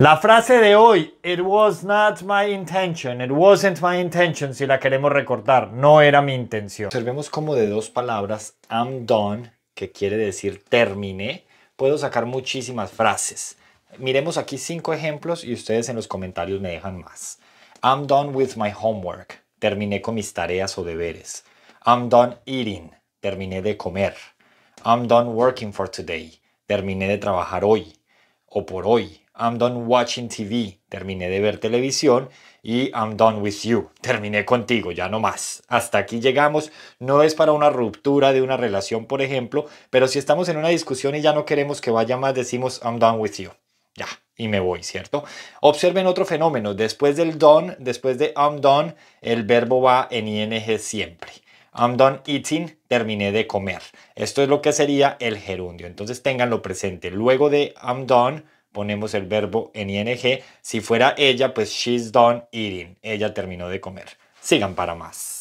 La frase de hoy, it was not my intention, it wasn't my intention, si la queremos recordar, no era mi intención. Observemos como de dos palabras, I'm done, que quiere decir terminé, puedo sacar muchísimas frases. Miremos aquí cinco ejemplos y ustedes en los comentarios me dejan más. I'm done with my homework, terminé con mis tareas o deberes. I'm done eating, terminé de comer. I'm done working for today, terminé de trabajar hoy o por hoy. I'm done watching TV, terminé de ver televisión y I'm done with you, terminé contigo, ya no más. Hasta aquí llegamos, no es para una ruptura de una relación, por ejemplo, pero si estamos en una discusión y ya no queremos que vaya más, decimos I'm done with you. Ya, y me voy, ¿cierto? Observen otro fenómeno, después del done, después de I'm done, el verbo va en ing siempre. I'm done eating, terminé de comer. Esto es lo que sería el gerundio. Entonces tenganlo presente. Luego de I'm done, ponemos el verbo en ing. Si fuera ella, pues she's done eating. Ella terminó de comer. Sigan para más.